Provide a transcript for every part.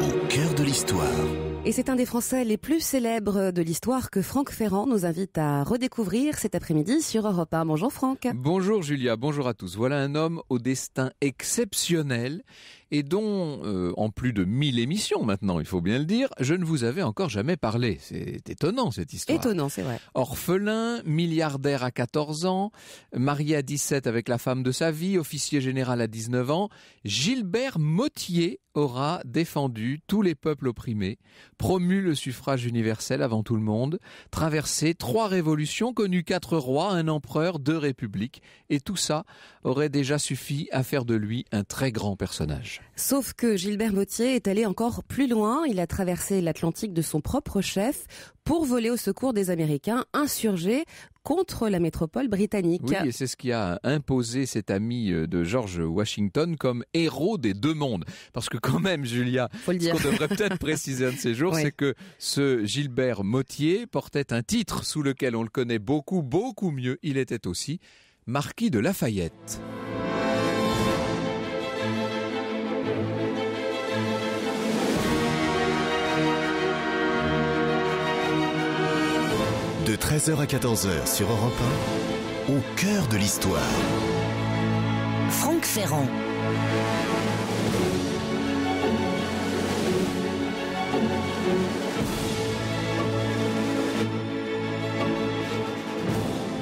Au cœur de l'histoire. Et c'est un des Français les plus célèbres de l'histoire que Franck Ferrand nous invite à redécouvrir cet après-midi sur Europe 1. Bonjour Franck. Bonjour Julia, bonjour à tous. Voilà un homme au destin exceptionnel et dont, euh, en plus de 1000 émissions maintenant, il faut bien le dire, je ne vous avais encore jamais parlé. C'est étonnant cette histoire. Étonnant, c'est vrai. Orphelin, milliardaire à 14 ans, marié à 17 avec la femme de sa vie, officier général à 19 ans, Gilbert Mottier aura défendu tous les peuples opprimés, promu le suffrage universel avant tout le monde, traversé trois révolutions, connu quatre rois, un empereur, deux républiques, et tout ça aurait déjà suffi à faire de lui un très grand personnage. Sauf que Gilbert Mottier est allé encore plus loin. Il a traversé l'Atlantique de son propre chef pour voler au secours des Américains insurgés contre la métropole britannique. Oui, et c'est ce qui a imposé cet ami euh, de George Washington comme héros des deux mondes. Parce que quand même, Julia, ce qu'on devrait peut-être préciser un de ces jours, c'est que ce Gilbert Mottier portait un titre sous lequel on le connaît beaucoup, beaucoup mieux. Il était aussi marquis de Lafayette. 13h à 14h sur Europe 1, au cœur de l'histoire. Franck Ferrand.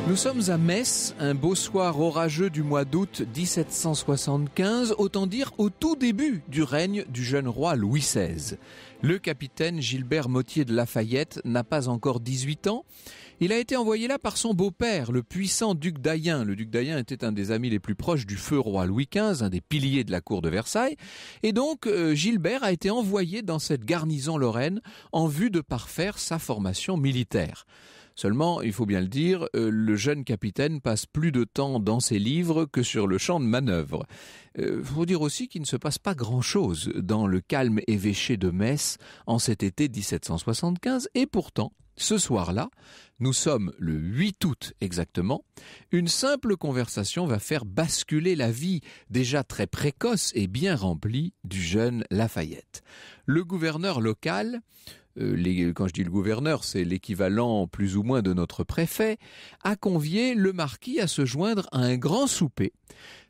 Nous sommes à Metz, un beau soir orageux du mois d'août 1775, autant dire au tout début du règne du jeune roi Louis XVI. Le capitaine Gilbert Mottier de Lafayette n'a pas encore 18 ans, il a été envoyé là par son beau-père, le puissant duc d'Ayen. Le duc d'Ayen était un des amis les plus proches du feu roi Louis XV, un des piliers de la cour de Versailles. Et donc, euh, Gilbert a été envoyé dans cette garnison lorraine en vue de parfaire sa formation militaire. Seulement, il faut bien le dire, euh, le jeune capitaine passe plus de temps dans ses livres que sur le champ de manœuvre. Il euh, faut dire aussi qu'il ne se passe pas grand-chose dans le calme évêché de Metz en cet été 1775, et pourtant, ce soir-là, nous sommes le 8 août exactement, une simple conversation va faire basculer la vie déjà très précoce et bien remplie du jeune Lafayette. Le gouverneur local, euh, quand je dis le gouverneur, c'est l'équivalent plus ou moins de notre préfet, a convié le marquis à se joindre à un grand souper.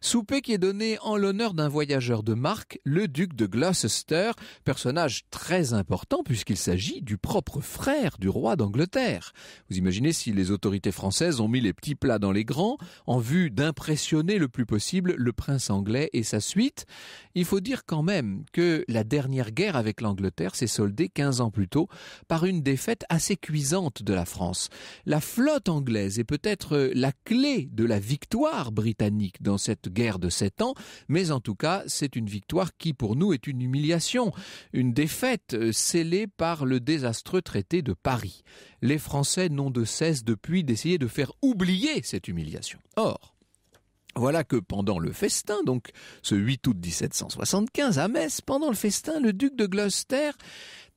Souper qui est donné en l'honneur d'un voyageur de marque, le duc de Gloucester, personnage très important puisqu'il s'agit du propre frère du roi Angleterre. Vous imaginez si les autorités françaises ont mis les petits plats dans les grands en vue d'impressionner le plus possible le prince anglais et sa suite. Il faut dire quand même que la dernière guerre avec l'Angleterre s'est soldée 15 ans plus tôt par une défaite assez cuisante de la France. La flotte anglaise est peut-être la clé de la victoire britannique dans cette guerre de 7 ans, mais en tout cas, c'est une victoire qui pour nous est une humiliation, une défaite euh, scellée par le désastreux traité de Paris les Français n'ont de cesse depuis d'essayer de faire oublier cette humiliation. Or, voilà que pendant le festin, donc ce 8 août 1775 à Metz, pendant le festin, le duc de Gloucester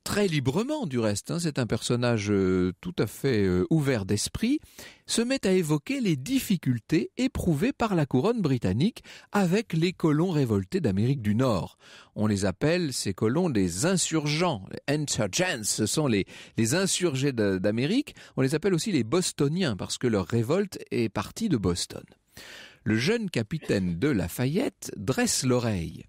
très librement du reste, hein. c'est un personnage euh, tout à fait euh, ouvert d'esprit, se met à évoquer les difficultés éprouvées par la couronne britannique avec les colons révoltés d'Amérique du Nord. On les appelle, ces colons, des insurgents, les insurgents, ce sont les, les insurgés d'Amérique, on les appelle aussi les bostoniens parce que leur révolte est partie de Boston le jeune capitaine de Lafayette dresse l'oreille.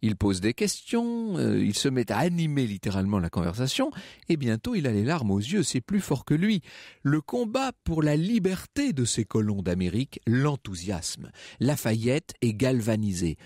Il pose des questions, euh, il se met à animer littéralement la conversation, et bientôt il a les larmes aux yeux, c'est plus fort que lui. Le combat pour la liberté de ces colons d'Amérique l'enthousiasme. Lafayette est galvanisé.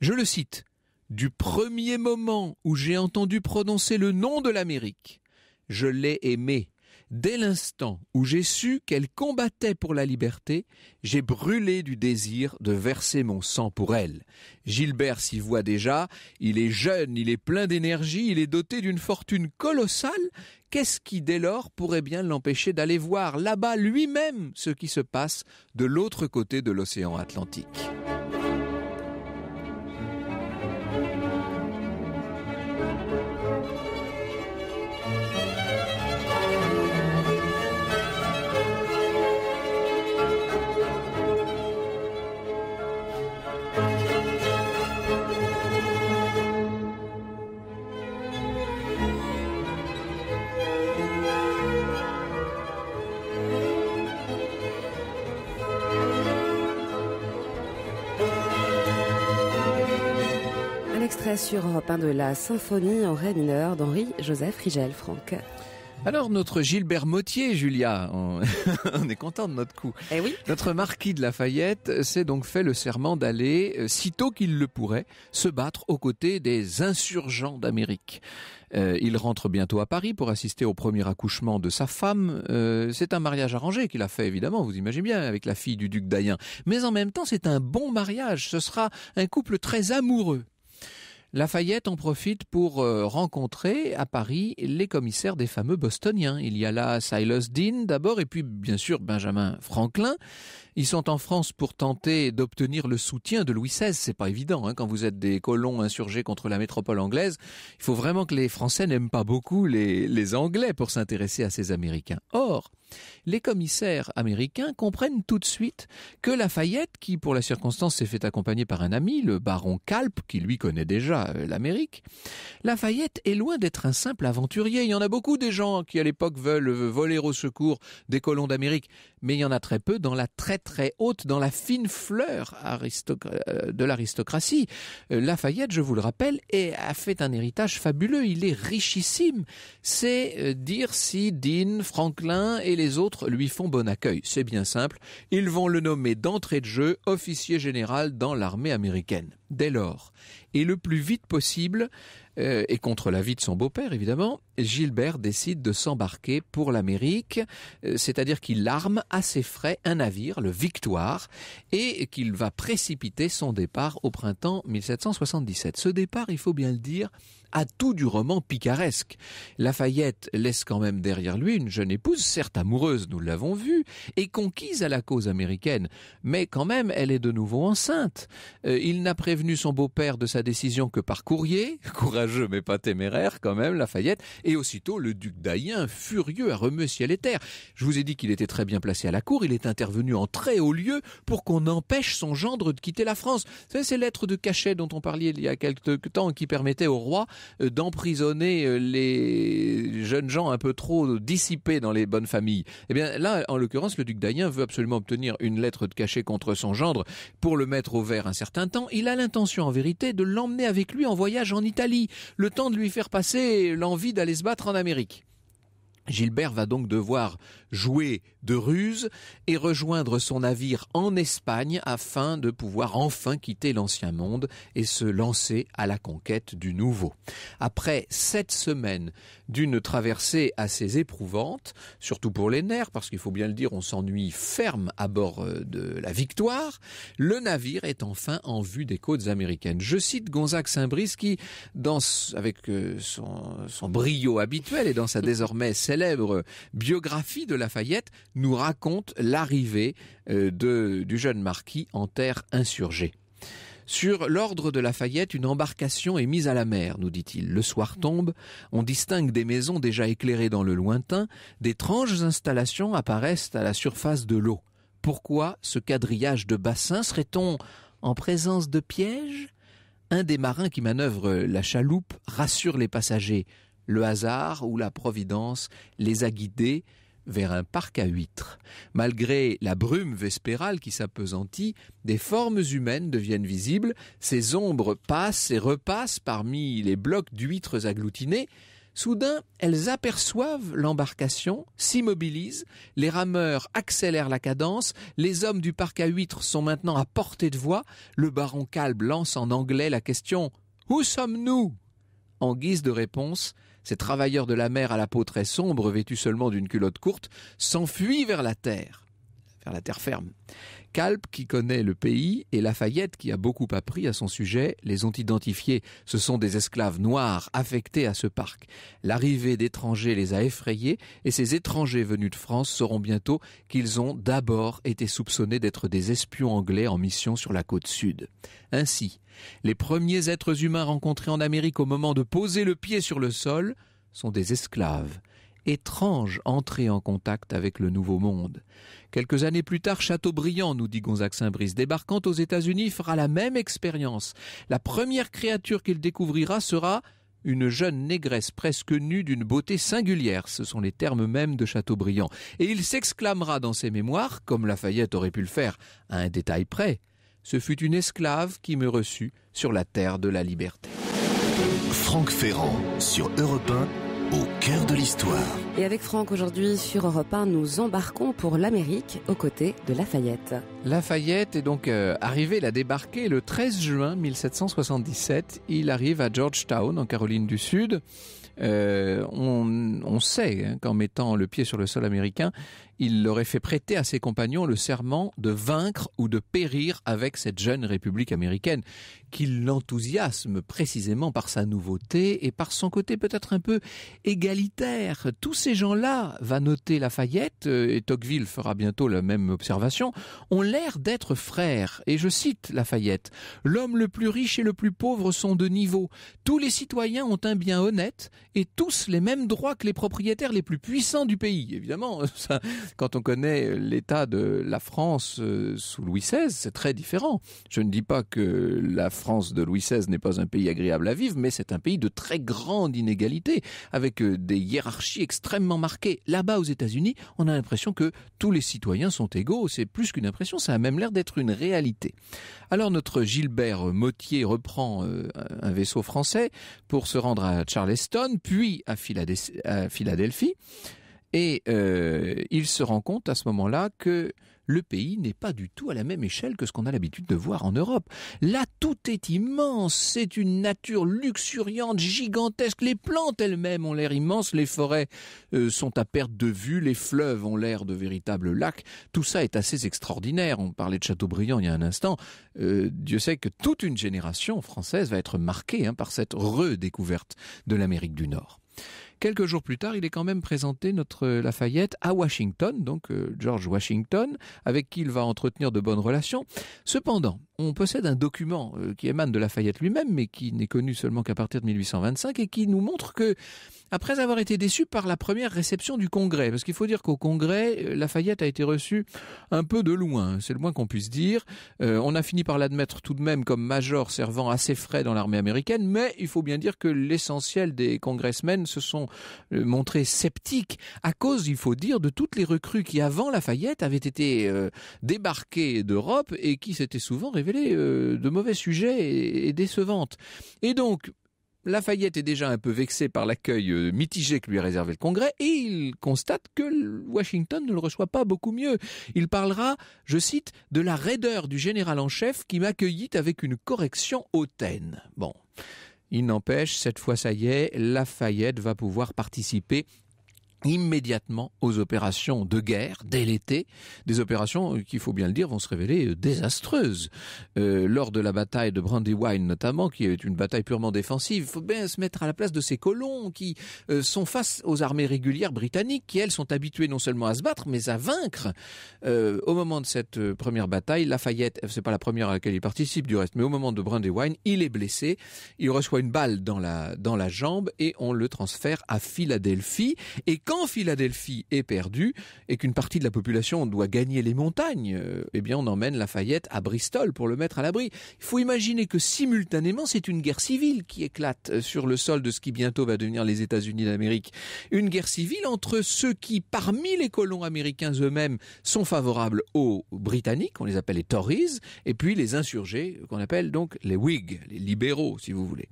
Je le cite. Du premier moment où j'ai entendu prononcer le nom de l'Amérique, je l'ai aimé Dès l'instant où j'ai su qu'elle combattait pour la liberté, j'ai brûlé du désir de verser mon sang pour elle. Gilbert s'y voit déjà, il est jeune, il est plein d'énergie, il est doté d'une fortune colossale, qu'est-ce qui dès lors pourrait bien l'empêcher d'aller voir là-bas lui-même ce qui se passe de l'autre côté de l'océan Atlantique? sur Europe de la symphonie en ré mineur d'Henri-Joseph Rigel Franck. Alors notre Gilbert Mottier, Julia, on... est content de notre coup. Eh oui. Notre marquis de Lafayette s'est donc fait le serment d'aller, euh, sitôt qu'il le pourrait, se battre aux côtés des insurgents d'Amérique. Euh, il rentre bientôt à Paris pour assister au premier accouchement de sa femme. Euh, c'est un mariage arrangé qu'il a fait, évidemment, vous imaginez bien, avec la fille du duc d'Ayen. Mais en même temps, c'est un bon mariage. Ce sera un couple très amoureux Lafayette en profite pour euh, rencontrer à Paris les commissaires des fameux bostoniens. Il y a là Silas Dean d'abord et puis bien sûr Benjamin Franklin. Ils sont en France pour tenter d'obtenir le soutien de Louis XVI. C'est pas évident hein, quand vous êtes des colons insurgés contre la métropole anglaise. Il faut vraiment que les Français n'aiment pas beaucoup les, Anglais pour s'intéresser à ces Américains. Or, les commissaires américains comprennent tout de suite que La Fayette, qui pour la circonstance s'est fait accompagner par un ami, le baron Calpe, qui lui connaît déjà euh, l'Amérique, Lafayette est loin d'être un simple aventurier. Il y en a beaucoup des gens qui à l'époque veulent euh, voler au secours des colons d'Amérique, mais il y en a très peu dans la très très haute, dans la fine fleur euh, de l'aristocratie. Lafayette, je vous le rappelle, a fait un héritage fabuleux. Il est richissime. C'est dire si Dean, Franklin et les autres lui font bon accueil. C'est bien simple. Ils vont le nommer d'entrée de jeu officier général dans l'armée américaine dès lors. Et le plus vite possible, euh, et contre l'avis de son beau-père évidemment, Gilbert décide de s'embarquer pour l'Amérique, euh, c'est-à-dire qu'il arme à ses frais un navire, le Victoire, et qu'il va précipiter son départ au printemps 1777. Ce départ, il faut bien le dire, a tout du roman picaresque. Lafayette laisse quand même derrière lui une jeune épouse, certes amoureuse, nous l'avons vu, et conquise à la cause américaine, mais quand même elle est de nouveau enceinte. Euh, il n'a prévenu son beau-père de sa décision que par courrier, courrier courageux mais pas téméraire quand même, Lafayette, et aussitôt le duc d'Ayen, furieux, à remué ciel et terre. Je vous ai dit qu'il était très bien placé à la cour, il est intervenu en très haut lieu pour qu'on empêche son gendre de quitter la France. C'est ces lettres de cachet dont on parlait il y a quelque temps qui permettaient au roi euh, d'emprisonner euh, les jeunes gens un peu trop dissipés dans les bonnes familles. Eh bien là, en l'occurrence, le duc d'Ayen veut absolument obtenir une lettre de cachet contre son gendre pour le mettre au vert un certain temps. Il a l'intention en vérité de l'emmener avec lui en voyage en Italie le temps de lui faire passer l'envie d'aller se battre en Amérique. Gilbert va donc devoir jouer de ruse et rejoindre son navire en Espagne afin de pouvoir enfin quitter l'ancien monde et se lancer à la conquête du nouveau. Après sept semaines d'une traversée assez éprouvante, surtout pour les nerfs, parce qu'il faut bien le dire, on s'ennuie ferme à bord euh, de la victoire, le navire est enfin en vue des côtes américaines. Je cite Gonzague Saint-Brice qui, dans, avec euh, son, son brio habituel et dans sa désormais célèbre célèbre biographie de Lafayette nous raconte l'arrivée euh, de, du jeune marquis en terre insurgée. Sur l'ordre de Lafayette, une embarcation est mise à la mer, nous dit-il. Le soir tombe, on distingue des maisons déjà éclairées dans le lointain, d'étranges installations apparaissent à la surface de l'eau. Pourquoi ce quadrillage de bassins serait-on en présence de pièges Un des marins qui manœuvre la chaloupe rassure les passagers le hasard ou la providence les a guidés vers un parc à huîtres. Malgré la brume vespérale qui s'appesantit, des formes humaines deviennent visibles, ces ombres passent et repassent parmi les blocs d'huîtres agglutinés. Soudain, elles aperçoivent l'embarcation, s'immobilisent, les rameurs accélèrent la cadence, les hommes du parc à huîtres sont maintenant à portée de voix, le baron Kalb lance en anglais la question Où sommes-nous en guise de réponse, ces travailleurs de la mer à la peau très sombre, vêtus seulement d'une culotte courte, s'enfuient vers la terre la terre ferme. Calpe qui connaît le pays et Lafayette qui a beaucoup appris à son sujet les ont identifiés. Ce sont des esclaves noirs affectés à ce parc. L'arrivée d'étrangers les a effrayés et ces étrangers venus de France sauront bientôt qu'ils ont d'abord été soupçonnés d'être des espions anglais en mission sur la côte sud. Ainsi, les premiers êtres humains rencontrés en Amérique au moment de poser le pied sur le sol sont des esclaves étrange entrée en contact avec le Nouveau Monde. Quelques années plus tard, Chateaubriand, nous dit Gonzague Saint-Brice, débarquant aux États-Unis, fera la même expérience. La première créature qu'il découvrira sera une jeune négresse presque nue d'une beauté singulière, ce sont les termes mêmes de Chateaubriand, et il s'exclamera dans ses mémoires, comme Lafayette aurait pu le faire, à un détail près, ce fut une esclave qui me reçut sur la terre de la liberté. Franck Ferrand sur au cœur de l'histoire. Et avec Franck aujourd'hui sur Europe 1, nous embarquons pour l'Amérique aux côtés de Lafayette. Lafayette est donc euh, arrivé, il a débarqué le 13 juin 1777. Il arrive à Georgetown en Caroline du Sud. Euh, on, sait hein, qu'en mettant le pied sur le sol américain, il leur fait prêter à ses compagnons le serment de vaincre ou de périr avec cette jeune République américaine, Qu'il l'enthousiasme précisément par sa nouveauté et par son côté peut-être un peu égalitaire. Tous ces gens-là, va noter Lafayette, euh, et Tocqueville fera bientôt la même observation, ont l'air d'être frères. Et je cite Lafayette, L'homme le plus riche et le plus pauvre sont de niveau. Tous les citoyens ont un bien honnête et tous les mêmes droits que les propriétaires les plus puissants du pays. Évidemment, ça, quand on connaît euh, l'état de la France euh, sous Louis XVI, c'est très différent. Je ne dis pas que la France de Louis XVI n'est pas un pays agréable à vivre, mais c'est un pays de très grande inégalité, avec euh, des hiérarchies extrêmement marquées. Là-bas, aux États-Unis, on a l'impression que tous les citoyens sont égaux. C'est plus qu'une impression, ça a même l'air d'être une réalité. Alors notre Gilbert Mottier reprend un vaisseau français pour se rendre à Charleston, puis à Philadelphie. Et euh, il se rend compte à ce moment-là que le pays n'est pas du tout à la même échelle que ce qu'on a l'habitude de voir en Europe. Là, tout est immense, c'est une nature luxuriante, gigantesque, les plantes elles-mêmes ont l'air immenses, les forêts euh, sont à perte de vue, les fleuves ont l'air de véritables lacs, tout ça est assez extraordinaire. On parlait de Chateaubriand il y a un instant, euh, Dieu sait que toute une génération française va être marquée hein, par cette redécouverte de l'Amérique du Nord. Quelques jours plus tard, il est quand même présenté notre euh, Lafayette à Washington, donc euh, George Washington, avec qui il va entretenir de bonnes relations. Cependant, on possède un document euh, qui émane de Lafayette lui-même, mais qui n'est connu seulement qu'à partir de 1825 et qui nous montre que, après avoir été déçu par la première réception du Congrès, parce qu'il faut dire qu'au Congrès, Lafayette a été reçu un peu de loin, hein, c'est le moins qu'on puisse dire. on a fini par l'admettre tout de même comme major servant assez frais dans l'armée américaine, mais il faut bien dire que l'essentiel des congressmen se sont euh, montré sceptique à cause, il faut dire, de toutes les recrues qui, avant Lafayette, avaient été euh, débarquées d'Europe et qui s'étaient souvent révélées euh, de mauvais sujets et, décevantes. Et donc, Lafayette est déjà un peu vexé par l'accueil mitigé que lui a réservé le Congrès et il constate que Washington ne le reçoit pas beaucoup mieux. Il parlera, je cite, de la raideur du général en chef qui m'accueillit avec une correction hautaine. Bon. Il n'empêche, cette fois ça y est, Lafayette va pouvoir participer immédiatement aux opérations de guerre dès l'été, des opérations euh, qu'il faut bien le dire vont se révéler euh, désastreuses. Euh, lors de la bataille de Brandywine notamment, qui est une bataille purement défensive, il faut bien se mettre à la place de ces colons qui sont face aux armées régulières britanniques, qui elles sont habituées non seulement à se battre, mais à vaincre. au moment de cette première bataille, Lafayette, c'est pas la première à laquelle il participe du reste, mais au moment de Brandywine, il est blessé, il reçoit une balle dans la, dans la jambe et on le transfère à Philadelphie. Et quand Philadelphie est perdue et qu'une partie de la population doit gagner les montagnes, euh, eh bien on emmène Lafayette à Bristol pour le mettre à l'abri. Il faut imaginer que simultanément c'est une guerre civile qui éclate euh, sur le sol de ce qui bientôt va devenir les États-Unis d'Amérique. Une guerre civile entre ceux qui, parmi les colons américains eux-mêmes, sont favorables aux Britanniques, on les appelle les Tories, et puis les insurgés qu'on appelle donc les Whigs, les libéraux si vous voulez.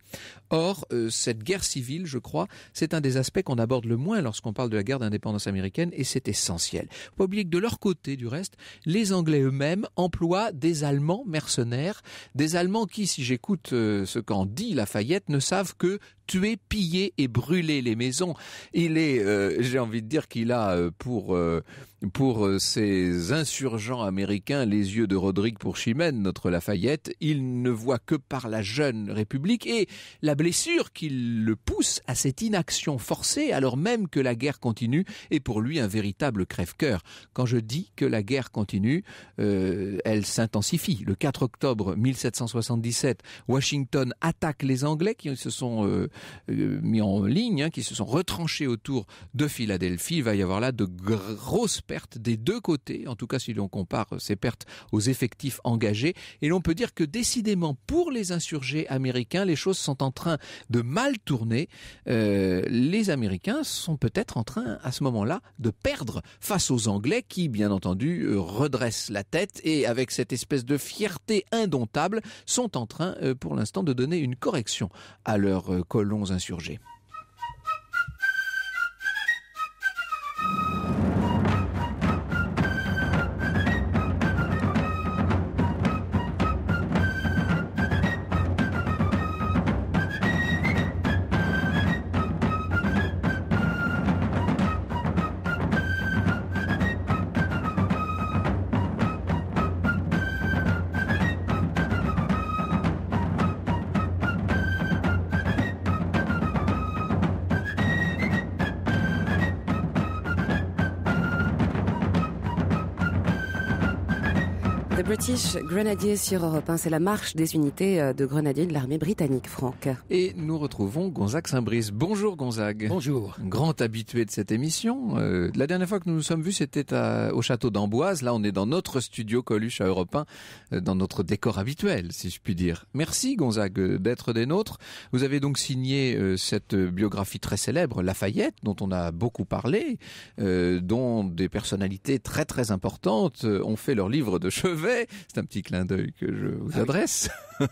Or, euh, cette guerre civile, je crois, c'est un des aspects qu'on aborde le moins lorsqu'on parle de la guerre d'indépendance américaine et c'est essentiel. Faut oublier que de leur côté, du reste, les Anglais eux-mêmes emploient des Allemands mercenaires, des Allemands qui, si j'écoute euh, ce qu'en dit Lafayette, ne savent que tuer, piller et brûler les maisons. Il est, euh, j'ai envie de dire qu'il a euh, pour pour euh, ces insurgents américains les yeux de Rodrigue pour Chimène, notre Lafayette. Il ne voit que par la jeune République et la blessure qui le pousse à cette inaction forcée alors même que la guerre continue est pour lui un véritable crève-cœur. Quand je dis que la guerre continue, euh, elle s'intensifie. Le 4 octobre 1777, Washington attaque les Anglais qui se sont euh, mis en ligne, hein, qui se sont retranchés autour de Philadelphie. Il va y avoir là de grosses pertes des deux côtés, en tout cas si l'on compare euh, ces pertes aux effectifs engagés. Et l'on peut dire que décidément pour les insurgés américains, les choses sont en train de mal tourner. Euh, les Américains sont peut-être en train à ce moment-là de perdre face aux Anglais qui, bien entendu, euh, redressent la tête et avec cette espèce de fierté indomptable sont en train pour l'instant de donner une correction à leurs colons insurgés. Grenadier sur Europe C'est la marche des unités euh, de grenadiers de l'armée britannique, Franck. Et nous retrouvons Gonzague Saint-Brice. Bonjour Gonzague. Bonjour. Grand habitué de cette émission. Euh, la dernière fois que nous nous sommes vus, c'était au château d'Amboise. Là, on est dans notre studio Coluche à Europe euh, dans notre décor habituel, si je puis dire. Merci Gonzague d'être des nôtres. Vous avez donc signé cette biographie très célèbre, Lafayette, dont on a beaucoup parlé, dont des personnalités très très importantes ont fait leur livre de chevet. C'est un petit clin d'œil que je vous ah adresse.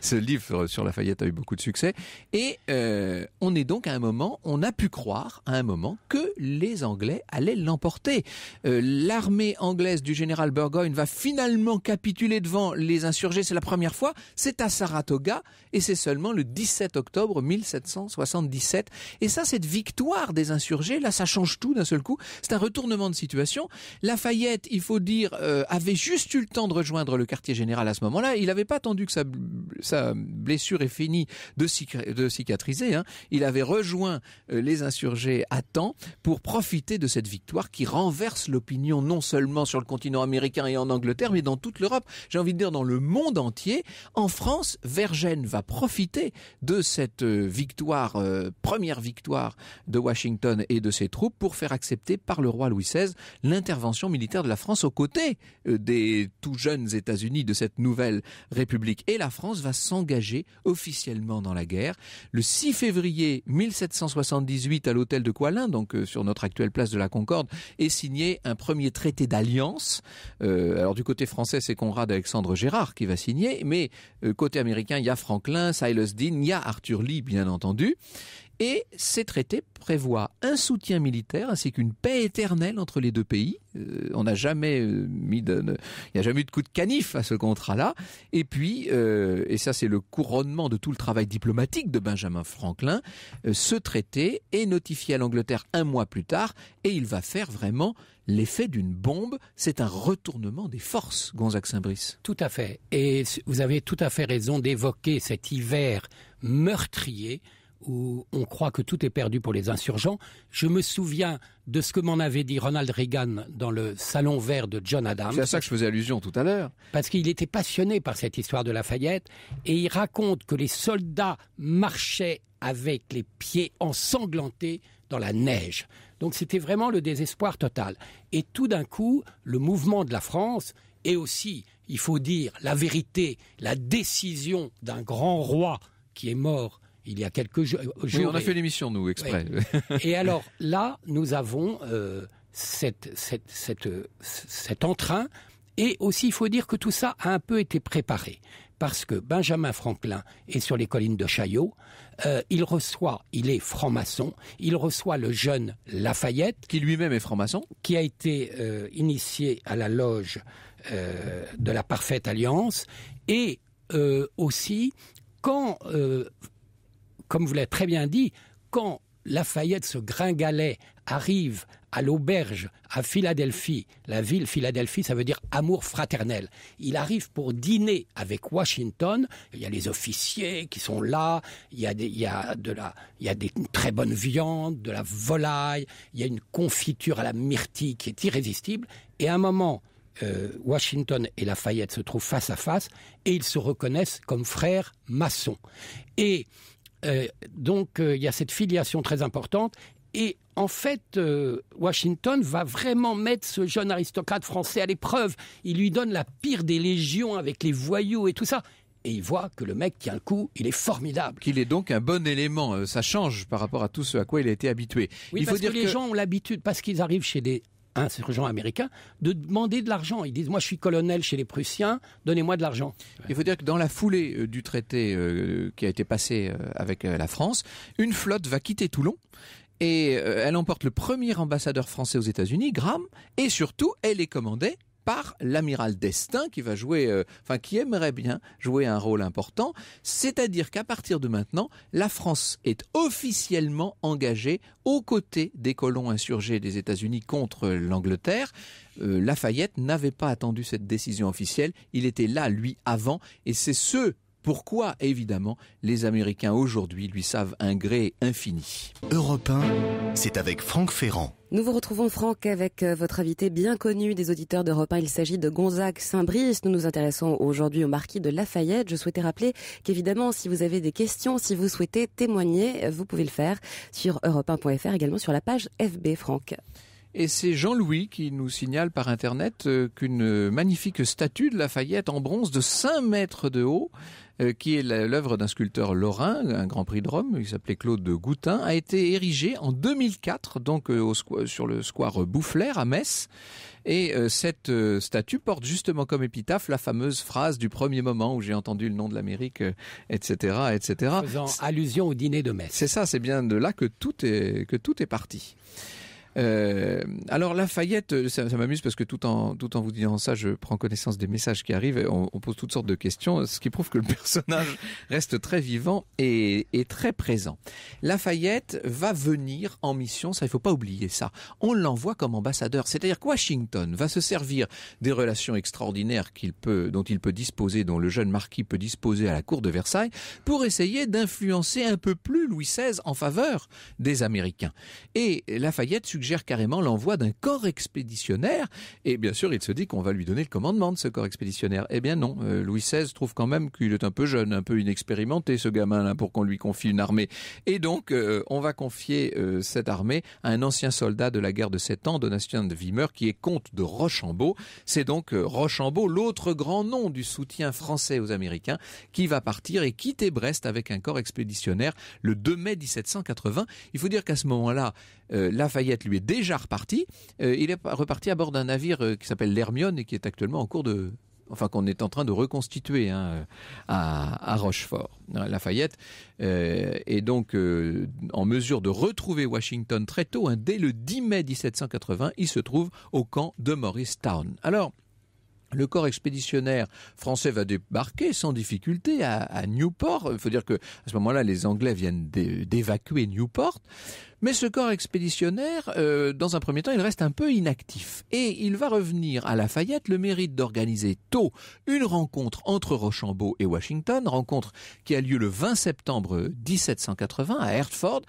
Ce livre sur Lafayette a eu beaucoup de succès. Et euh, on est donc à un moment, on a pu croire à un moment que les Anglais allaient l'emporter. Euh, l'armée anglaise du général Burgoyne va finalement capituler devant les insurgés. C'est la première fois. C'est à Saratoga et c'est seulement le 17 octobre 1777. Et ça, cette victoire des insurgés, là, ça change tout d'un seul coup. C'est un retournement de situation. Lafayette, il faut dire, euh, avait juste eu le temps de rejoindre le quartier général à ce moment-là. Il n'avait pas attendu que sa, blessure ait fini de, cicatriser. Hein. Il avait rejoint euh, les insurgés à temps pour profiter de cette victoire qui renverse l'opinion non seulement sur le continent américain et en Angleterre, mais dans toute l'Europe. J'ai envie de dire dans le monde entier. En France, Vergène va profiter de cette euh, victoire, euh, première victoire de Washington et de ses troupes pour faire accepter par le roi Louis XVI l'intervention militaire de la France aux côtés des tout jeunes États-Unis de cette nouvelle République. Et la France va s'engager officiellement dans la guerre. Le 6 février 1778, à l'hôtel de Coalin, donc euh, sur notre actuelle place de la Concorde, est signé un premier traité d'alliance. Euh, alors du côté français, c'est Conrad Alexandre Gérard qui va signer, mais euh, côté américain, il y a Franklin, Silas Dean, il y a Arthur Lee, bien entendu. Et ces traités prévoient un soutien militaire ainsi qu'une paix éternelle entre les deux pays. Euh, on n'a jamais euh, mis il n'y a jamais eu de coup de canif à ce contrat-là. Et puis, euh, et ça c'est le couronnement de tout le travail diplomatique de Benjamin Franklin, ce traité est notifié à l'Angleterre un mois plus tard et il va faire vraiment l'effet d'une bombe. C'est un retournement des forces, Gonzague Saint-Brice. Tout à fait. Et vous avez tout à fait raison d'évoquer cet hiver meurtrier où on croit que tout est perdu pour les insurgents. Je me souviens de ce que m'en avait dit Ronald Reagan dans le salon vert de John Adams. C'est à ça que je faisais allusion tout à l'heure. Parce qu'il était passionné par cette histoire de Lafayette et il raconte que les soldats marchaient avec les pieds ensanglantés dans la neige. Donc c'était vraiment le désespoir total. Et tout d'un coup, le mouvement de la France et aussi, il faut dire, la vérité, la décision d'un grand roi qui est mort il y a quelques jours. Euh, oui, on a fait l'émission, nous, exprès. et alors, là, nous avons euh, cet entrain. Et aussi, il faut dire que tout ça a un peu été préparé. Parce que Benjamin Franklin est sur les collines de Chaillot. Euh, il reçoit, il est franc-maçon. Il reçoit le jeune Lafayette. Qui lui-même est franc-maçon. Qui a été initié à la loge de la Parfaite Alliance. Et aussi, quand comme vous l'avez très bien dit, quand Lafayette, se gringalet, arrive à l'auberge à Philadelphie, la ville Philadelphie, ça veut dire amour fraternel. Il arrive pour dîner avec Washington. Il y a les officiers qui sont là. Il y a des, de la, il y des très bonnes viandes, de la volaille. Il y a une confiture à la myrtille qui est irrésistible. Et à un moment, euh, Washington et Lafayette se trouvent face à face et ils se reconnaissent comme frères maçons. Et euh, donc euh, il y a cette filiation très importante et en fait, euh, Washington va vraiment mettre ce jeune aristocrate français à l'épreuve. Il lui donne la pire des légions avec les voyous et tout ça. Et il voit que le mec tient le coup, il est formidable. Qu'il est donc un bon élément, ça change par rapport à tout ce à quoi il a été habitué. Oui, il faut dire que les gens ont l'habitude, parce qu'ils arrivent chez des un sergent américain, de demander de l'argent. Ils disent, moi je suis colonel chez les Prussiens, donnez-moi de l'argent. Il faut dire que dans la foulée euh, du traité euh, qui a été passé euh, avec la France, une flotte va quitter Toulon et elle emporte le premier ambassadeur français aux États-Unis, Graham, et surtout, elle est commandée par l'amiral Destin qui va jouer, euh, enfin qui aimerait bien jouer un rôle important. C'est-à-dire qu'à partir de maintenant, la France est officiellement engagée aux côtés des colons insurgés des États-Unis contre l'Angleterre. Euh, Lafayette n'avait pas attendu cette décision officielle. Il était là, lui, avant, et c'est ce pourquoi, évidemment, les Américains aujourd'hui lui savent un gré infini. Europe c'est avec Franck Ferrand. Nous vous retrouvons Franck avec euh, votre invité bien connu des auditeurs d'Europe 1. Il s'agit de Gonzague Saint-Brice. Nous nous intéressons aujourd'hui au marquis de Lafayette. Je souhaitais rappeler qu'évidemment, si vous avez des questions, si vous souhaitez témoigner, euh, vous pouvez le faire sur europe1.fr, également sur la page FB Franck. Et c'est Jean-Louis qui nous signale par Internet euh, qu'une magnifique statue de Lafayette en bronze de 5 mètres de haut, euh, qui est l'œuvre d'un sculpteur lorrain, un grand prix de Rome, il s'appelait Claude de Goutin, a été érigée en 2004, donc euh, sur le square Boufflers à Metz. Et cette statue porte justement comme épitaphe la fameuse phrase du premier moment où j'ai entendu le nom de l'Amérique, etc., etc. Faisant allusion au dîner de Metz. C'est ça, c'est bien de là que que tout est parti. Euh, alors Lafayette, euh, ça, m'amuse parce que tout en tout en vous disant ça, je prends connaissance des messages qui arrivent. On, on, pose toutes sortes de questions, ce qui prouve que le personnage reste très vivant et, très présent. Lafayette va venir en mission, ça il faut pas oublier ça. On l'envoie comme ambassadeur, c'est-à-dire que Washington va se servir des relations extraordinaires qu'il peut, dont il peut disposer, dont le jeune marquis peut disposer à la cour de Versailles, pour essayer d'influencer un peu plus Louis XVI en faveur des Américains. Et Lafayette suggère carrément l'envoi d'un corps expéditionnaire. Et bien sûr, il se dit qu'on va lui donner le commandement de ce corps expéditionnaire. Eh bien non, euh, Louis XVI trouve quand même qu'il est un peu jeune, un peu inexpérimenté, ce gamin-là, pour qu'on lui confie une armée. Et donc, euh, on va confier euh, cette armée à un ancien soldat de la guerre de Sept Ans, Donatien de Wimmer, qui est comte de Rochambeau. C'est donc Rochambeau, l'autre grand nom du soutien français aux Américains, qui va partir et quitter Brest avec un corps expéditionnaire le 2 mai 1780. Il faut dire qu'à ce moment-là, Lafayette il est déjà reparti. Euh, il est reparti à bord d'un navire euh, qui s'appelle l'Hermione et qui est actuellement en cours de, enfin qu'on est en train de reconstituer hein, euh, à, Rochefort, La Lafayette, est donc en mesure de retrouver Washington très tôt, hein, dès le 10 mai 1780, il se trouve au camp de Morristown. Alors, le corps expéditionnaire français va débarquer sans difficulté à, à Newport. Il faut dire que à ce moment-là, les Anglais viennent d'évacuer Newport. Mais ce corps expéditionnaire, euh, dans un premier temps, il reste un peu inactif. Et il va revenir à Lafayette le mérite d'organiser tôt une rencontre entre Rochambeau et Washington, rencontre qui a lieu le 20 septembre 1780 à Hertford.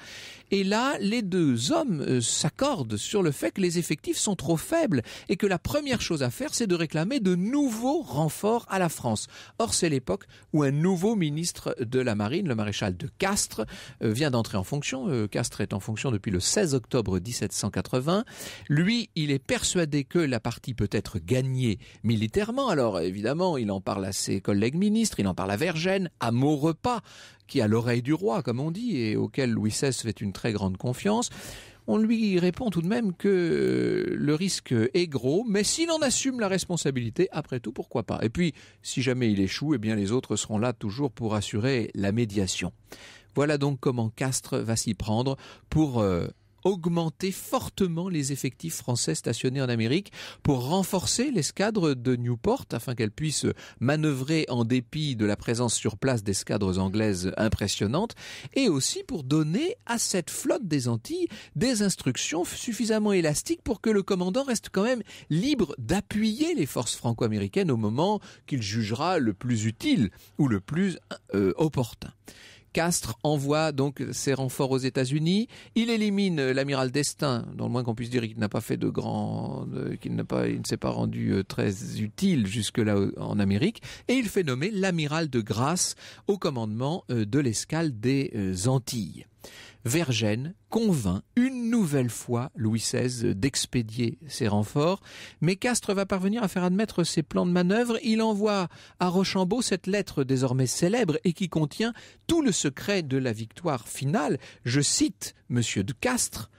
Et là, les deux hommes euh, s'accordent sur le fait que les effectifs sont trop faibles et que la première chose à faire, c'est de réclamer de nouveaux renforts à la France. Or, c'est l'époque où un nouveau ministre de la Marine, le maréchal de Castres, euh, vient d'entrer en fonction. Castres est en fonction depuis le 16 octobre 1780. Lui, il est persuadé que la partie peut être gagnée militairement. Alors évidemment, il en parle à ses collègues ministres, il en parle à Vergennes, à Maurepas, qui a l'oreille du roi, comme on dit, et auquel Louis XVI fait une très grande confiance. On lui répond tout de même que le risque est gros, mais s'il en assume la responsabilité, après tout, pourquoi pas Et puis, si jamais il échoue, eh bien les autres seront là toujours pour assurer la médiation. Voilà donc comment Castres va s'y prendre pour euh, augmenter fortement les effectifs français stationnés en Amérique pour renforcer l'escadre de Newport afin qu'elle puisse manœuvrer en dépit de la présence sur place d'escadres anglaises impressionnantes et aussi pour donner à cette flotte des Antilles des instructions suffisamment élastiques pour que le commandant reste quand même libre d'appuyer les forces franco-américaines au moment qu'il jugera le plus utile ou le plus euh, opportun. Castres envoie donc ses renforts aux États-Unis. Il élimine l'amiral Destin, dans le moins qu'on puisse dire qu'il n'a pas fait de grand, euh, qu'il n'a pas, il ne s'est pas rendu euh, très utile jusque-là euh, en Amérique. Et il fait nommer l'amiral de Grasse au commandement de l'escale des Antilles. Vergène convainc une nouvelle fois Louis XVI d'expédier ses renforts, mais Castres va parvenir à faire admettre ses plans de manœuvre. Il envoie à Rochambeau cette lettre désormais célèbre et qui contient tout le secret de la victoire finale. Je cite Monsieur de Castres.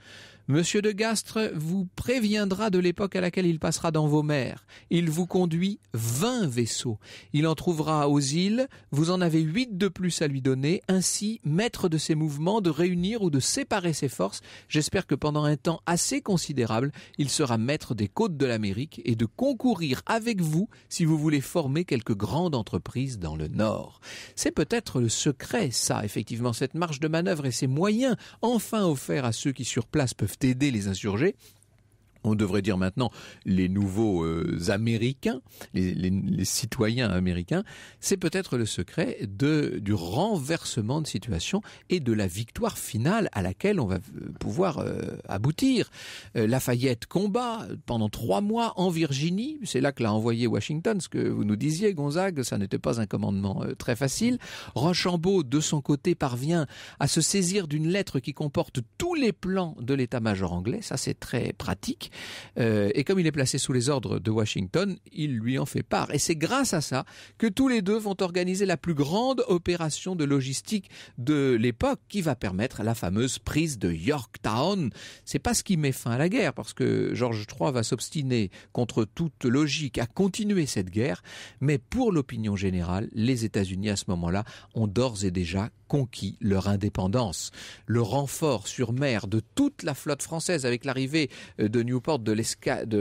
Monsieur de Gastre vous préviendra de l'époque à laquelle il passera dans vos mers. Il vous conduit vingt vaisseaux. Il en trouvera aux îles, vous en avez huit de plus à lui donner, ainsi maître de ses mouvements, de réunir ou de séparer ses forces. J'espère que pendant un temps assez considérable, il sera maître des côtes de l'Amérique et de concourir avec vous si vous voulez former quelque grande entreprise dans le Nord. C'est peut-être le secret, ça, effectivement, cette marge de manœuvre et ces moyens enfin offerts à ceux qui sur place peuvent aider les insurgés on devrait dire maintenant les nouveaux euh, Américains, les, citoyens américains, c'est peut-être le secret de, du renversement de situation et de la victoire finale à laquelle on va euh, pouvoir euh, aboutir. Lafayette combat pendant trois mois en Virginie, c'est là que l'a envoyé Washington, ce que vous nous disiez Gonzague, ça n'était pas un commandement très facile. Rochambeau, de son côté, parvient à se saisir d'une lettre qui comporte tous les plans de l'état-major anglais, ça c'est très pratique. Euh, et comme il est placé sous les ordres de Washington, il lui en fait part. Et c'est grâce à ça que tous les deux vont organiser la plus grande opération de logistique de l'époque qui va permettre la fameuse prise de Yorktown. C'est pas ce qui met fin à la guerre parce que George III va s'obstiner contre toute logique à continuer cette guerre. Mais pour l'opinion générale, les États-Unis à ce moment-là ont d'ores et déjà conquis leur indépendance. Le renfort sur mer de toute la flotte française avec l'arrivée euh, de New porte de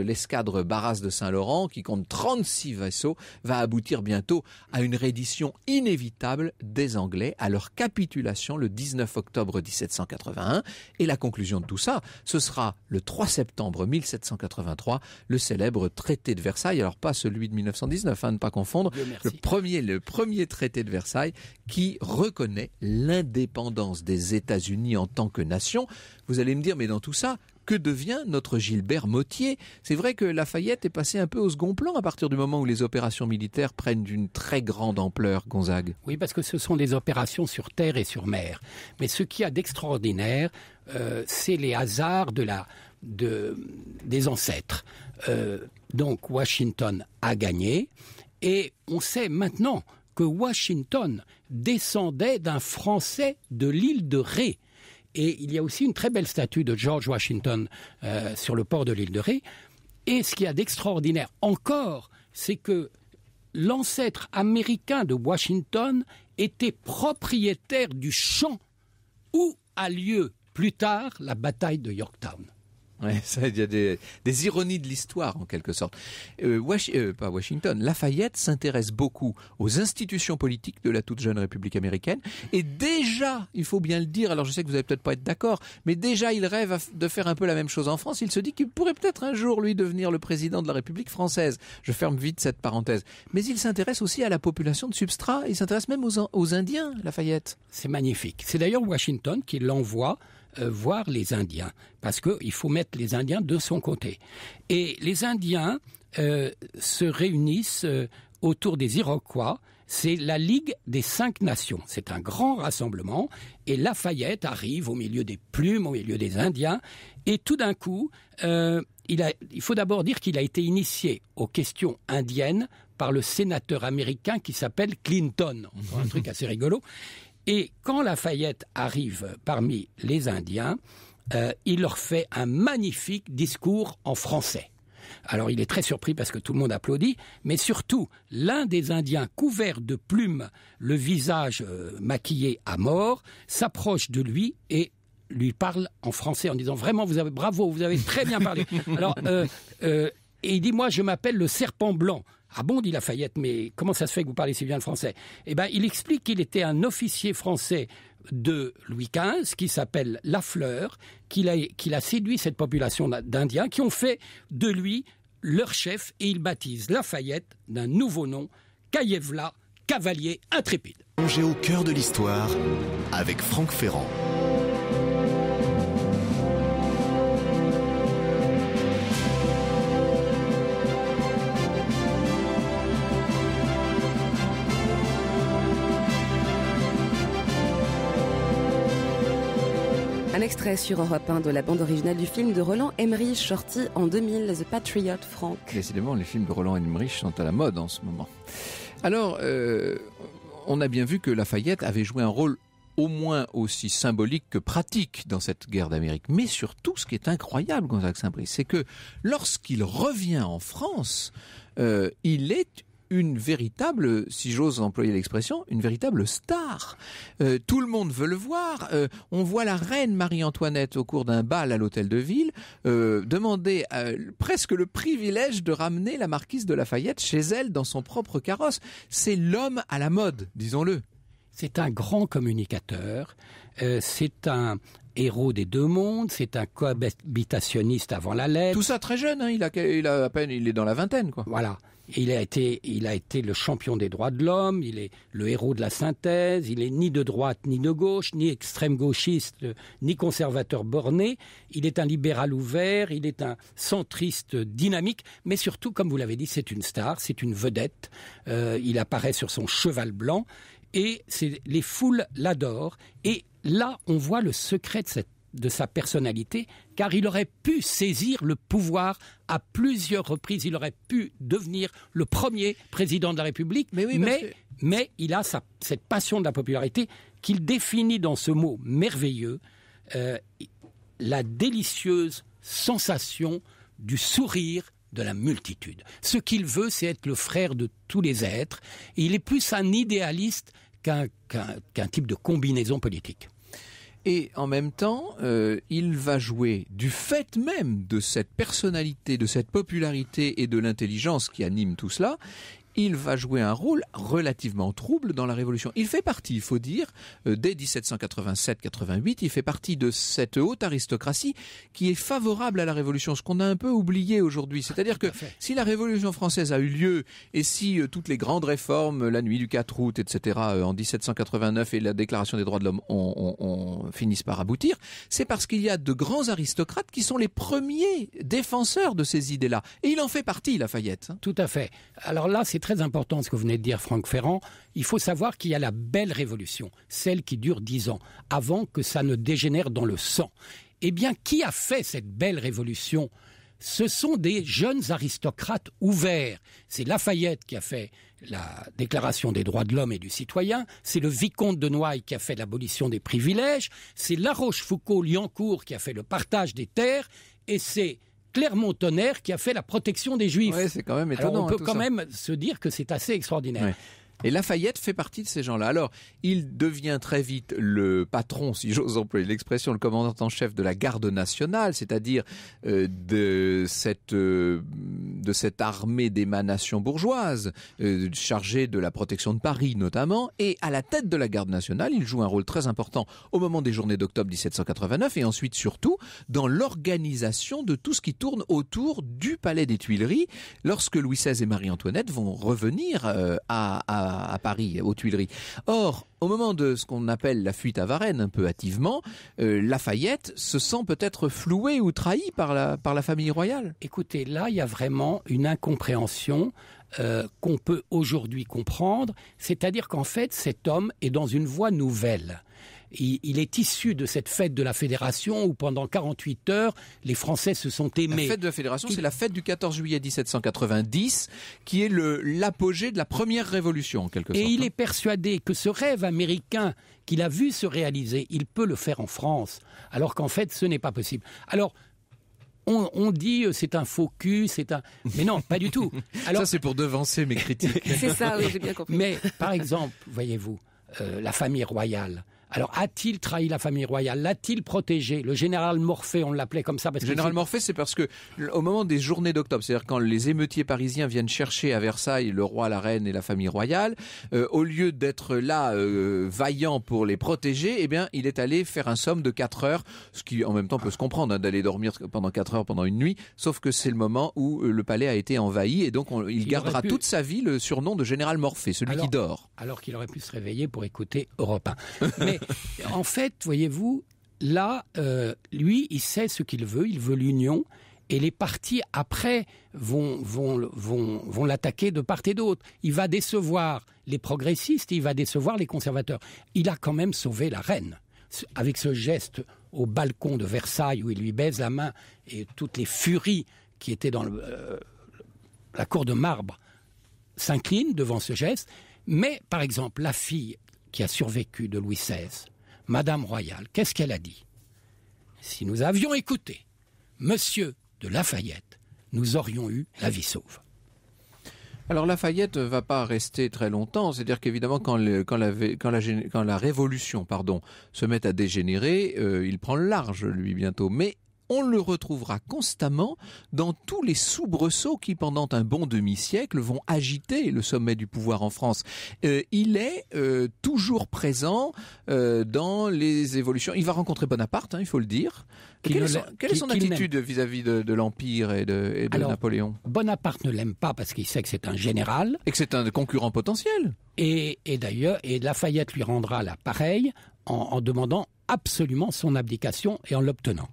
l'escadre Barras de Saint-Laurent, qui compte 36 vaisseaux, va aboutir bientôt à une reddition inévitable des Anglais, à leur capitulation le 19 octobre 1781. Et la conclusion de tout ça, ce sera le 3 septembre 1783, le célèbre traité de Versailles, alors pas celui de 1919, hein, ne pas confondre, le premier, le premier traité de Versailles qui reconnaît l'indépendance des États-Unis en tant que nation. Vous allez me dire, mais dans tout ça, que devient notre Gilbert Mottier C'est vrai que Lafayette est passé un peu au second plan à partir du moment où les opérations militaires prennent d'une très grande ampleur, Gonzague. Oui, parce que ce sont des opérations sur terre et sur mer. Mais ce qui y a d'extraordinaire, euh, c'est les hasards de des ancêtres. Euh, donc Washington a gagné et on sait maintenant que Washington descendait d'un Français de l'île de Ré. Et il y a aussi une très belle statue de George Washington euh, sur le port de l'île de Ré. Et ce qu'il y a d'extraordinaire encore, c'est que l'ancêtre américain de Washington était propriétaire du champ où a lieu plus tard la bataille de Yorktown. il y a des, ironies de l'histoire en quelque sorte. Euh, euh, pas Washington, Lafayette s'intéresse beaucoup aux institutions politiques de la toute jeune République américaine et déjà, il faut bien le dire, alors je sais que vous n'allez peut-être pas être d'accord, mais déjà il rêve de faire un peu la même chose en France. Il se dit qu'il pourrait peut-être un jour lui devenir le président de la République française. Je ferme vite cette parenthèse. Mais il s'intéresse aussi à la population de substrat. Il s'intéresse même aux Indiens, Lafayette. C'est magnifique. C'est d'ailleurs Washington qui l'envoie euh, voir les Indiens, parce qu'il faut mettre les Indiens de son côté. Et les Indiens euh, se réunissent euh, autour des Iroquois, c'est la Ligue des Cinq Nations. C'est un grand rassemblement et Lafayette arrive au milieu des plumes, au milieu des Indiens et tout d'un coup, il, il faut d'abord dire qu'il a été initié aux questions indiennes par le sénateur américain qui s'appelle Clinton, un truc assez rigolo. Et quand Lafayette arrive parmi les Indiens, euh, il leur fait un magnifique discours en français. Alors il est très surpris parce que tout le monde applaudit, mais surtout l'un des Indiens couvert de plumes, le visage euh, maquillé à mort, s'approche de lui et lui parle en français en disant vraiment vous avez bravo vous avez très bien parlé. Alors euh, et il dit moi je m'appelle le serpent blanc. Ah bon, dit Lafayette, mais comment ça se fait que vous parlez si bien le français Eh bien, il explique qu'il était un officier français de Louis XV qui s'appelle Lafleur, qu'il a, qu'il a séduit cette population d'Indiens qui ont fait de lui leur chef et il baptise Lafayette d'un nouveau nom, Kayevla, cavalier intrépide. au cœur de l'histoire avec Franck Ferrand. sur Europe 1 de la bande originale du film de Roland Emmerich, sorti en 2000, The Patriot, Frank. Décidément, les films de Roland Emmerich sont à la mode en ce moment. Alors, euh, on a bien vu que Lafayette avait joué un rôle au moins aussi symbolique que pratique dans cette guerre d'Amérique. Mais surtout, ce qui est incroyable, Gonzague saint c'est que lorsqu'il revient en France, euh, il est une véritable, si j'ose employer l'expression, une véritable star. Euh, tout le monde veut le voir. Euh, on voit la reine Marie-Antoinette au cours d'un bal à l'hôtel de ville euh, demander presque le privilège de ramener la marquise de Lafayette chez elle dans son propre carrosse. C'est l'homme à la mode, disons-le. C'est un grand communicateur, c'est un, héros des deux mondes, c'est un cohabitationniste avant la lettre. Tout ça très jeune, hein. il, a, il à peine, il est dans la vingtaine, quoi. Voilà. Il a été, il a été le champion des droits de l'homme, il est le héros de la synthèse, il est ni de droite ni de gauche, ni extrême gauchiste, ni conservateur borné. Il est un libéral ouvert, il est un centriste dynamique, mais surtout, comme vous l'avez dit, c'est une star, c'est une vedette. Euh, il apparaît sur son cheval blanc et les foules l'adorent. Et là, on voit le secret de cette de sa personnalité, car il aurait pu saisir le pouvoir à plusieurs reprises, il aurait pu devenir le premier président de la République, mais, mais, il a cette passion de la popularité qu'il définit dans ce mot merveilleux, euh, la délicieuse sensation du sourire de la multitude. Ce qu'il veut, c'est être le frère de tous les êtres, il est plus un idéaliste qu'un type de combinaison politique. Et en même temps, euh, il va jouer du fait même de cette personnalité, de cette popularité et de l'intelligence qui anime tout cela, il va jouer un rôle relativement trouble dans la Révolution. Il fait partie, il faut dire, euh, dès 1787-88, il fait partie de cette haute aristocratie qui est favorable à la Révolution, ce qu'on a un peu oublié aujourd'hui. C'est-à-dire que si la Révolution française a eu lieu et si euh, toutes les grandes réformes, la nuit du 4 août, etc., euh, en 1789 et la Déclaration des droits de l'homme on, finissent par aboutir, c'est parce qu'il y a de grands aristocrates qui sont les premiers défenseurs de ces idées-là. Et il en fait partie, Lafayette. Hein. Tout à fait. Alors là, c'est très important ce que vous venez de dire, Franck Ferrand. Il faut savoir qu'il y a la belle révolution, celle qui dure dix ans, avant que ça ne dégénère dans le sang. Eh bien, qui a fait cette belle révolution ce sont des jeunes aristocrates ouverts. C'est Lafayette qui a fait la Déclaration des droits de l'homme et du citoyen, c'est le vicomte de Noailles qui a fait l'abolition des privilèges, c'est La Rochefoucauld-Liancourt qui a fait le partage des terres, et c'est Clermont-Tonnerre qui a fait la protection des Juifs. c'est quand même étonnant, on peut hein, quand même se dire que c'est assez extraordinaire. Et Lafayette fait partie de ces gens-là. Alors, il devient très vite le patron, si j'ose employer l'expression, le commandant en chef de la garde nationale, c'est-à-dire euh, euh, de cette armée d'émanations bourgeoises, euh, chargée de la protection de Paris notamment. Et à la tête de la garde nationale, il joue un rôle très important au moment des journées d'octobre 1789 et ensuite surtout dans l'organisation de tout ce qui tourne autour du palais des Tuileries lorsque Louis XVI et Marie-Antoinette vont revenir à, à à, Paris, aux Tuileries. Or, au moment de ce qu'on appelle la fuite à Varennes, un peu hâtivement, euh, Lafayette se sent peut-être floué ou trahi par la, famille royale. Écoutez, là, il y a vraiment une incompréhension euh, qu'on peut aujourd'hui comprendre, c'est-à-dire qu'en fait, cet homme est dans une voie nouvelle il, est issu de cette fête de la Fédération où pendant 48 heures, les Français se sont aimés. La fête de la Fédération, c'est la fête du 14 juillet 1790, qui est l'apogée de la première révolution, en quelque sorte. Et il hein. est persuadé que ce rêve américain qu'il a vu se réaliser, il peut le faire en France, alors qu'en fait, ce n'est pas possible. Alors, on, on, dit euh, c'est un faux cul, c'est un. Mais non, pas du tout. Alors... Ça, c'est pour devancer mes critiques. c'est ça, j'ai bien compris. Mais par exemple, voyez-vous, euh, la famille royale. Alors, a-t-il trahi la famille royale L'a-t-il protégé Le général Morphée, on l'appelait comme ça. Parce le général Morphée, c'est parce que au moment des journées d'octobre, c'est-à-dire quand les émeutiers parisiens viennent chercher à Versailles le roi, la reine et la famille royale, euh, au lieu d'être là euh, vaillant pour les protéger, eh bien, il est allé faire un somme de 4 heures, ce qui en même temps peut se comprendre, hein, d'aller dormir pendant 4 heures pendant une nuit, sauf que c'est le moment où euh, le palais a été envahi et donc il, gardera toute sa vie le surnom de général Morphée, celui qui dort. Alors qu'il aurait pu se réveiller pour écouter Europe en fait, voyez-vous, là, euh, lui, il sait ce qu'il veut, il veut l'union, et les partis après vont, vont, vont, vont l'attaquer de part et d'autre. Il va décevoir les progressistes, il va décevoir les conservateurs. Il a quand même sauvé la reine avec ce geste au balcon de Versailles où il lui baise la main et toutes les furies qui étaient dans euh, la cour de marbre s'inclinent devant ce geste. Mais par exemple, la fille qui a survécu de Louis XVI, Madame Royale, qu'est-ce qu'elle a dit Si nous avions écouté Monsieur de Lafayette, nous aurions eu la vie sauve. Alors Lafayette ne va pas rester très longtemps, c'est-à-dire qu'évidemment quand, la, révolution pardon, se met à dégénérer, euh, il prend le large lui bientôt, mais on le retrouvera constamment dans tous les soubresauts qui, pendant un bon demi-siècle, vont agiter le sommet du pouvoir en France. Euh, il est euh, toujours présent euh, dans les évolutions. Il va rencontrer Bonaparte, hein, il faut le dire. quelle, est son, attitude vis-à-vis de, l'Empire et de, Napoléon Bonaparte ne l'aime pas parce qu'il sait que c'est un général. Et que c'est un concurrent potentiel. Et, d'ailleurs, et Lafayette lui rendra la pareille en demandant absolument son abdication et en l'obtenant.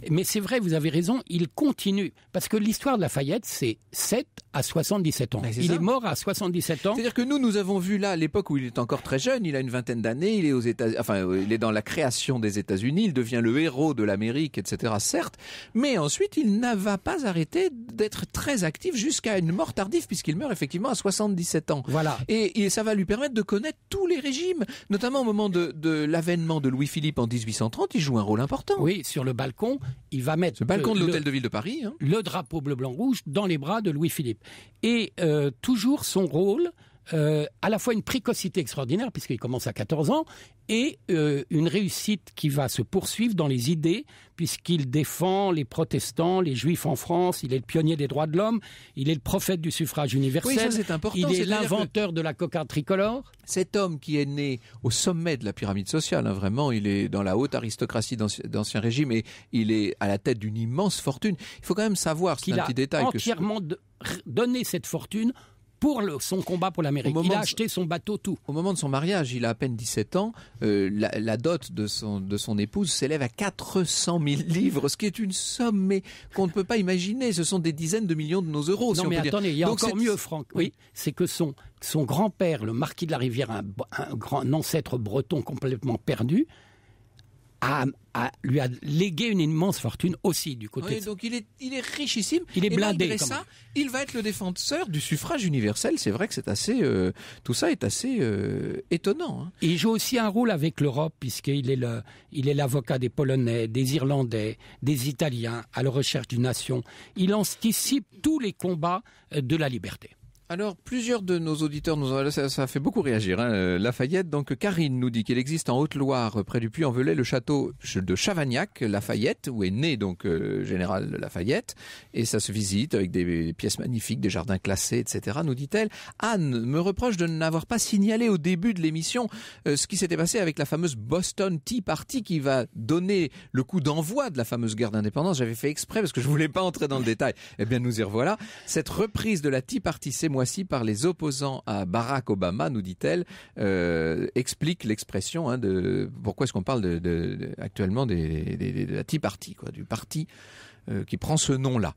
Mais c'est vrai, vous avez raison, il continue. Parce que l'histoire de Lafayette, c'est 7 à 77 ans. Ben, il est mort à 77 ans. C'est-à-dire que nous, nous avons vu là, à l'époque où il est encore très jeune, il a une vingtaine d'années, il est aux États, enfin, euh, il est dans la création des États-Unis, il devient le héros de l'Amérique, etc., certes. Mais ensuite, il va pas arrêter d'être très actif jusqu'à une mort tardive, puisqu'il meurt effectivement à 77 ans. Voilà. Et, ça va lui permettre de connaître tous les régimes, notamment au moment de, de l'avènement de Louis-Philippe en 1830, il joue un rôle important. Oui, sur le balcon il va mettre... l'hôtel de de Paris. Hein. Le drapeau bleu-blanc-rouge dans les bras de Louis-Philippe. Et euh, toujours son rôle, euh, à la fois une précocité extraordinaire, puisqu'il commence à 14 ans, et euh, une réussite qui va se poursuivre dans les idées, puisqu'il défend les protestants, les juifs en France, il est le pionnier des droits de l'homme, il est le prophète du suffrage universel, il est, l'inventeur de la cocarde tricolore. Cet homme qui est né au sommet de la pyramide sociale, hein, vraiment, il est dans la haute aristocratie d'Ancien Régime et il est à la tête d'une immense fortune. Il faut quand même savoir, c'est un petit détail. Qu'il que je... donné cette fortune pour son combat pour l'Amérique. Il a acheté son bateau, tout. Au moment de son mariage, il a à peine 17 ans, euh, la, dot de son, de son épouse s'élève à 400 000 livres, ce qui est une somme mais qu'on ne peut pas imaginer. Ce sont des dizaines de millions de nos euros. Non mais attendez, il y a encore mieux, Franck. Oui, c'est que son, son grand-père, le marquis de la Rivière, un, grand un ancêtre breton complètement perdu, a, lui a légué une immense fortune aussi du côté. donc il est, il est richissime. Il est blindé. ça, il va être le défenseur du suffrage universel. C'est vrai que c'est assez, euh, tout ça est assez euh, étonnant. Hein. il joue aussi un rôle avec l'Europe puisqu'il est le, il est l'avocat des Polonais, des Irlandais, des Italiens à la recherche d'une nation. Il anticipe tous les combats euh, de la liberté. Alors, plusieurs de nos auditeurs nous ont, ça, ça fait beaucoup réagir. Hein. Euh, Lafayette, donc Karine nous dit qu'il existe en Haute-Loire, près du Puy-en-Velay, le château de Chavagnac, Lafayette, où est né donc euh, général Lafayette, et ça se visite avec des pièces magnifiques, des jardins classés, etc. Nous dit-elle. Anne me reproche de n'avoir pas signalé au début de l'émission euh, ce qui s'était passé avec la fameuse Boston Tea Party qui va donner le coup d'envoi de la fameuse guerre d'indépendance. J'avais fait exprès parce que je voulais pas entrer dans le détail. Eh bien, nous y revoilà. Cette reprise de la Tea Party, c'est moi par les opposants à Barack Obama, nous dit-elle, euh, explique l'expression hein, de pourquoi est-ce qu'on parle de, actuellement des, de la Tea Party, quoi, du parti euh, qui prend ce nom-là.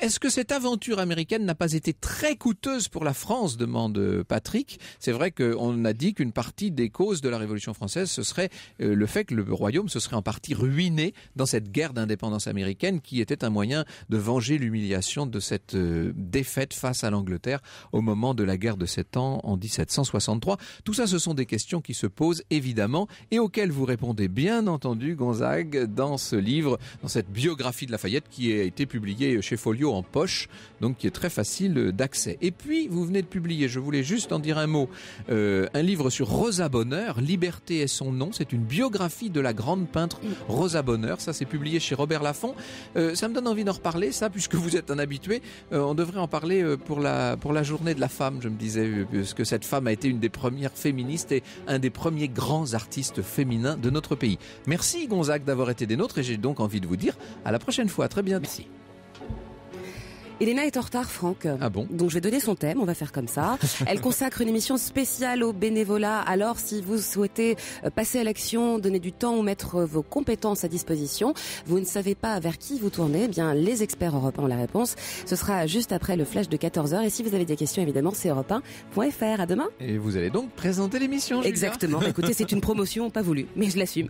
Est-ce que cette aventure américaine n'a pas été très coûteuse pour la France demande euh, Patrick. C'est vrai qu'on a dit qu'une partie des causes de la Révolution française, ce serait euh, le fait que le royaume se serait en partie ruiné dans cette guerre d'indépendance américaine qui était un moyen de venger l'humiliation de cette défaite face à l'Angleterre au moment de la guerre de Sept Ans en 1763. Tout ça, ce sont des questions qui se posent évidemment et auxquelles vous répondez bien entendu, Gonzague, dans ce livre, dans cette biographie de La faillite qui a été publié chez Folio en poche, donc qui est très facile d'accès. Et puis, vous venez de publier, je voulais juste en dire un mot, euh, un livre sur Rosa Bonheur, Liberté et son nom. C'est une biographie de la grande peintre Rosa Bonheur. Ça, c'est publié chez Robert Laffont. Euh, ça me donne envie d'en reparler, ça, puisque vous êtes un habitué. Euh, on devrait en parler pour la, pour la journée de la femme, je me disais, puisque cette femme a été une des premières féministes et un des premiers grands artistes féminins de notre pays. Merci Gonzague d'avoir été des nôtres et j'ai donc envie de vous dire à la prochaine fois. Très bien. Merci. Elena est en retard, Franck. Ah bon Donc je vais donner son thème, on va faire comme ça. Elle consacre une émission spéciale au bénévolat. Alors si vous souhaitez euh, passer à l'action, donner du temps ou mettre euh, vos compétences à disposition, vous ne savez pas vers qui vous tournez, eh bien les experts européens ont la réponse. Ce sera juste après le flash de 14h. Et si vous avez des questions, évidemment, c'est europe À demain. Et vous allez donc présenter l'émission. Exactement. Écoutez, c'est une promotion pas voulue, mais je l'assume.